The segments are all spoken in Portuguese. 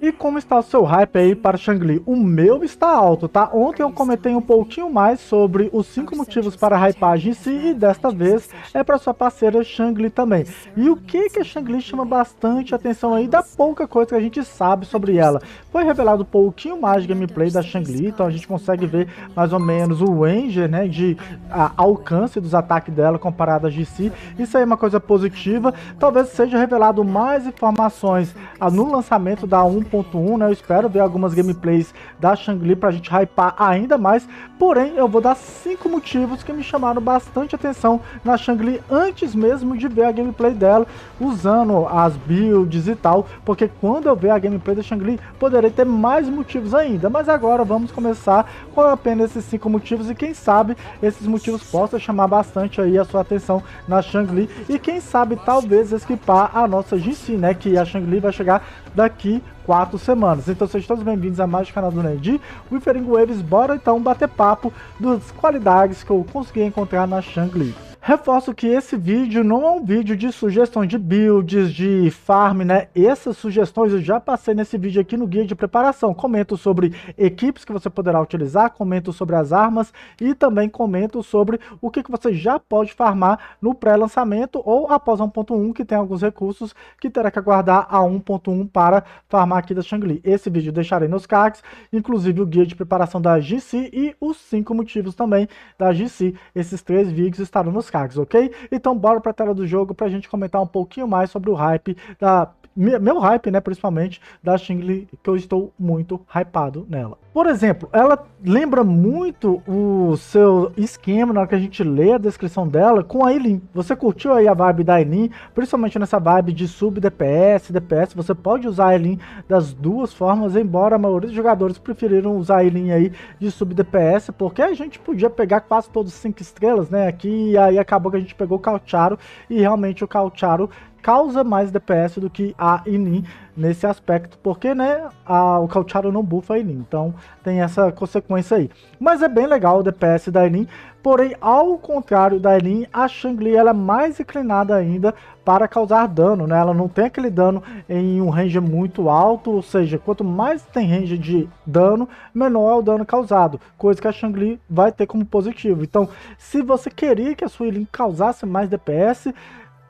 E como está o seu hype aí para Shang-Li? O meu está alto, tá? Ontem eu comentei um pouquinho mais sobre os 5 motivos para a hypagem em si, e desta vez é para sua parceira Shang-Li também. E o que que a Shang-Li chama bastante atenção aí da pouca coisa que a gente sabe sobre ela? Foi revelado um pouquinho mais de gameplay da Shang-Li, então a gente consegue ver mais ou menos o range, né, de a, alcance dos ataques dela comparado a GC. Isso aí é uma coisa positiva. Talvez seja revelado mais informações a, ah, no lançamento da 1 1.1, né? Eu espero ver algumas gameplays da Shang-Li pra gente hypar ainda mais. Porém, eu vou dar cinco motivos que me chamaram bastante atenção na Shang-Li antes mesmo de ver a gameplay dela, usando as builds e tal, porque quando eu ver a gameplay da Shang-Li, poderei ter mais motivos ainda. Mas agora vamos começar com apenas esses cinco motivos e quem sabe esses motivos possam chamar bastante aí a sua atenção na Shang-Li e quem sabe talvez esquipar a nossa GC, né? Que a Shang-Li vai chegar daqui quatro semanas. Então sejam todos bem-vindos a mais um canal do Nerd Withering Waves. Bora então bater papo das qualidades que eu consegui encontrar na Shangri-La. Reforço que esse vídeo não é um vídeo de sugestões de builds, de farm, né? Essas sugestões eu já passei nesse vídeo aqui no guia de preparação. Comento sobre equipes que você poderá utilizar, comento sobre as armas e também comento sobre o que, que você já pode farmar no pré-lançamento ou após a 1.1, que tem alguns recursos que terá que aguardar a 1.1 para farmar aqui da Shangli. Esse vídeo deixarei nos cards, inclusive o guia de preparação da GC e os cinco motivos também da GC. Esses três vídeos estarão nos cards ok? Então bora para a tela do jogo para a gente comentar um pouquinho mais sobre o hype da meu hype, né, principalmente da Xingli, que eu estou muito hypado nela. Por exemplo, ela lembra muito o seu esquema na hora que a gente lê a descrição dela com a Eileen. Você curtiu aí a vibe da Eileen, principalmente nessa vibe de sub DPS, DPS, você pode usar a Eileen das duas formas, embora a maioria dos jogadores preferiram usar a Eileen aí de sub DPS, porque a gente podia pegar quase todos os 5 estrelas, né, aqui e aí acabou que a gente pegou o Calcharo e realmente o Calcharo causa mais DPS do que a Inin nesse aspecto, porque né, a, o Caucharo não bufa a Inin, então tem essa consequência aí. Mas é bem legal o DPS da Inin, porém, ao contrário da Inin, a Shangli ela é mais inclinada ainda para causar dano, né? Ela não tem aquele dano em um range muito alto, ou seja, quanto mais tem range de dano, menor é o dano causado, coisa que a Shangli vai ter como positivo. Então, se você queria que a sua Inim causasse mais DPS,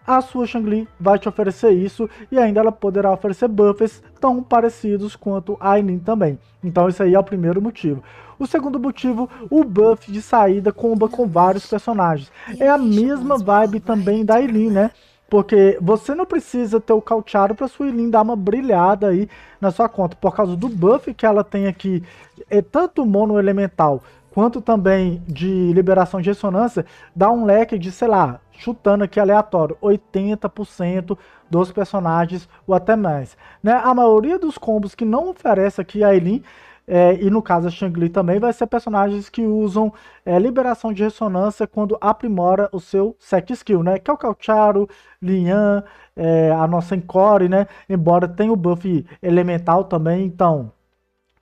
a sua Shangli vai te oferecer isso e ainda ela poderá oferecer buffs tão parecidos quanto a Aileen também. Então esse aí é o primeiro motivo. O segundo motivo, o buff de saída comba com vários personagens. É a mesma vibe também da Aileen, né? Porque você não precisa ter o Caucharo para sua Ilin dar uma brilhada aí na sua conta. Por causa do buff que ela tem aqui, é tanto mono elemental quanto também de liberação de ressonância, dá um leque de, sei lá, chutando aqui aleatório, 80% dos personagens ou até mais. Né? A maioria dos combos que não oferece aqui a Eileen, é, e no caso a Shang-Li também, vai ser personagens que usam é, liberação de ressonância quando aprimora o seu set skill, né? Que é o Calcharo, Lian, é, a nossa Encore, né? Embora tenha o buff elemental também, então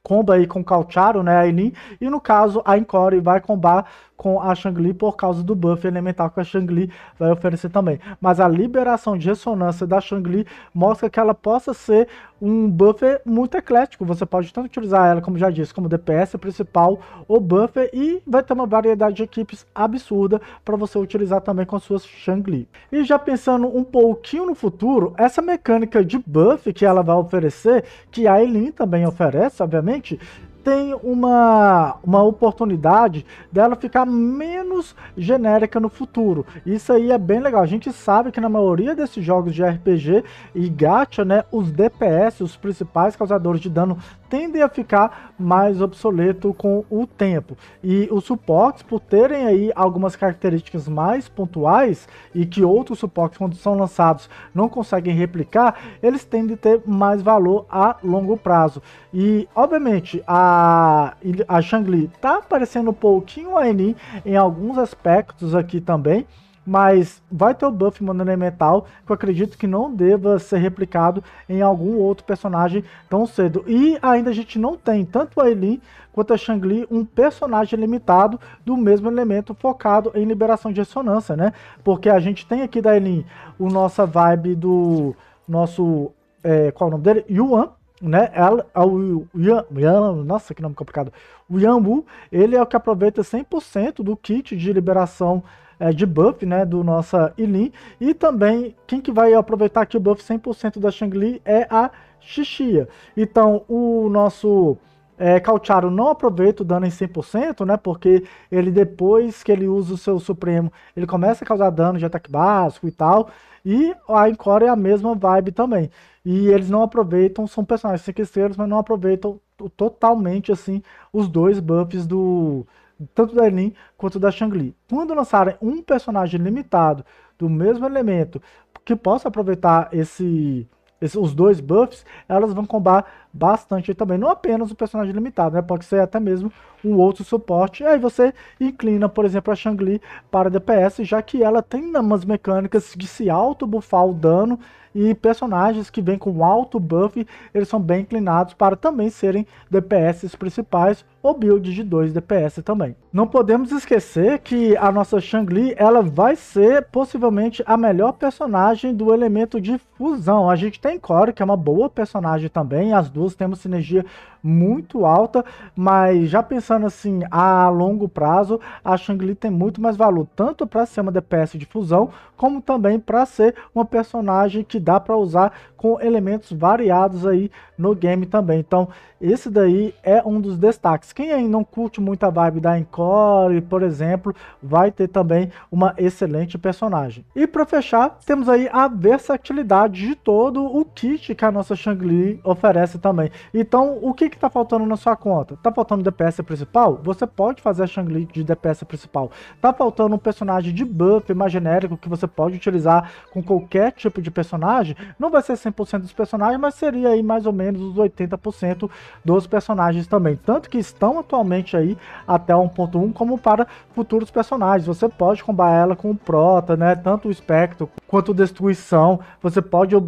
comba aí com o Calcharo, né, a Enin, e no caso a Encore vai combar com a shang por causa do buff elemental que a shang vai oferecer também. Mas a liberação de ressonância da shang mostra que ela possa ser um buffer muito eclético. Você pode tanto utilizar ela, como já disse, como DPS principal ou buffer e vai ter uma variedade de equipes absurda para você utilizar também com suas shang E já pensando um pouquinho no futuro, essa mecânica de buff que ela vai oferecer, que a Eileen também oferece, obviamente, tem uma, uma oportunidade dela ficar menos genérica no futuro. Isso aí é bem legal. A gente sabe que na maioria desses jogos de RPG e gacha, né, os DPS, os principais causadores de dano, tendem a ficar mais obsoleto com o tempo. E os suportes, por terem aí algumas características mais pontuais e que outros suportes, quando são lançados, não conseguem replicar, eles tendem a ter mais valor a longo prazo. E, obviamente, a a, Shangli Shang-Li tá aparecendo um pouquinho a Enin em alguns aspectos aqui também, mas vai ter o buff Mano Elemental, que eu acredito que não deva ser replicado em algum outro personagem tão cedo. E ainda a gente não tem, tanto a Elin quanto a Shang-Li, um personagem limitado do mesmo elemento focado em liberação de ressonância, né? Porque a gente tem aqui da Elin o nossa vibe do nosso... É, qual é o nome dele? Yuan, né? Ela, o Yan, Yan, nossa, que nome complicado. O Yanbu, ele é o que aproveita 100% do kit de liberação é, de buff, né, do nossa Ilin. E também, quem que vai aproveitar aqui o buff 100% da Shang-Li é a Xixia. Então, o nosso é, Caucharo não aproveita o dano em 100%, né? Porque ele depois que ele usa o seu Supremo, ele começa a causar dano de ataque básico e tal. E a Encore é a mesma vibe também. E eles não aproveitam, são personagens 5 mas não aproveitam totalmente, assim, os dois buffs do... Tanto da Elin quanto da Shangli. Quando lançarem um personagem limitado do mesmo elemento que possa aproveitar esse, esse os dois buffs, elas vão combar bastante também. Não apenas o personagem limitado, né? Pode ser até mesmo um outro suporte. E aí você inclina, por exemplo, a Shangli para DPS, já que ela tem umas mecânicas de se auto-buffar o dano. E personagens que vêm com alto buff, eles são bem inclinados para também serem DPS principais ou builds de 2 DPS também. Não podemos esquecer que a nossa Shangli, ela vai ser possivelmente a melhor personagem do elemento de fusão. A gente tem Core, que é uma boa personagem também, as duas temos sinergia muito alta, mas já pensando assim a longo prazo, a Shang-Li tem muito mais valor, tanto para ser uma DPS de fusão, como também para ser uma personagem que dá para usar com elementos variados aí no game também. Então, esse daí é um dos destaques. Quem aí não curte muito a vibe da Encore, por exemplo, vai ter também uma excelente personagem. E para fechar, temos aí a versatilidade de todo o kit que a nossa Shang-Li oferece também também. Então, o que que tá faltando na sua conta? Tá faltando DPS principal? Você pode fazer a Shang-Li de DPS principal. Tá faltando um personagem de buff mais genérico que você pode utilizar com qualquer tipo de personagem? Não vai ser 100% dos personagens, mas seria aí mais ou menos os 80% dos personagens também. Tanto que estão atualmente aí até 1.1 como para futuros personagens. Você pode combinar ela com o Prota, né? Tanto o Espectro quanto Destruição. Você pode é,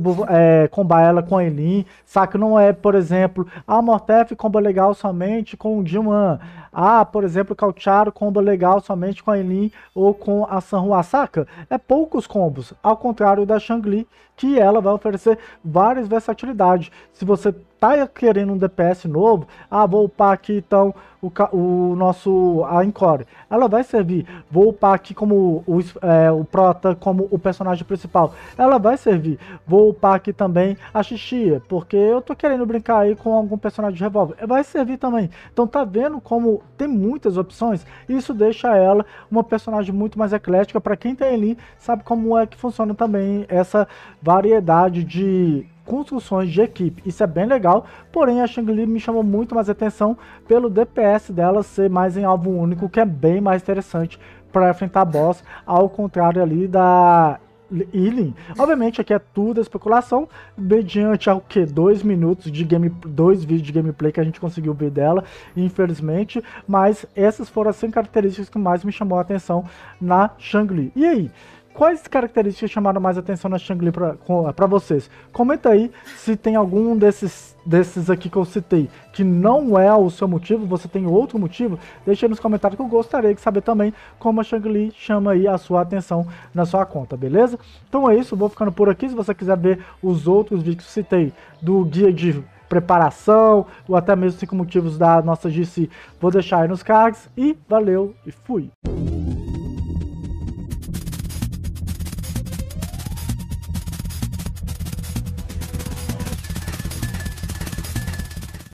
eh, combinar ela com a Elin. Só que não é, por exemplo, ah, Mortef comba legal somente com o Dilman. Ah, por exemplo, Caucharo comba legal somente com a Elin ou com a Sanhua, saca? É poucos combos, ao contrário da Shangli, que ela vai oferecer várias versatilidades. Se você tá querendo um DPS novo, ah, vou upar aqui então o, o nosso a Encore. Ela vai servir. Vou upar aqui como o, é, o Prota, como o personagem principal. Ela vai servir. Vou upar aqui também a Xixia, porque eu tô querendo brincar aí com algum personagem de revólver. Vai servir também. Então tá vendo como tem muitas opções? Isso deixa ela uma personagem muito mais eclética. para quem tem ali, sabe como é que funciona também essa variedade de construções de equipe. Isso é bem legal, porém a Shang-Li me chamou muito mais atenção pelo DPS dela ser mais em alvo único, que é bem mais interessante para enfrentar boss, ao contrário ali da Healing. Obviamente aqui é tudo especulação, mediante ao que dois minutos de game, dois vídeos de gameplay que a gente conseguiu ver dela, infelizmente, mas essas foram as 100 características que mais me chamou a atenção na Shang-Li. E aí, quais características chamaram mais atenção na Shang-Li para vocês? Comenta aí se tem algum desses, desses aqui que eu citei que não é o seu motivo, você tem outro motivo, deixa aí nos comentários que eu gostaria de saber também como a Shang-Li chama aí a sua atenção na sua conta, beleza? Então é isso, vou ficando por aqui, se você quiser ver os outros vídeos que eu citei do guia de preparação, ou até mesmo cinco motivos da nossa GC, vou deixar aí nos cards, e valeu e fui!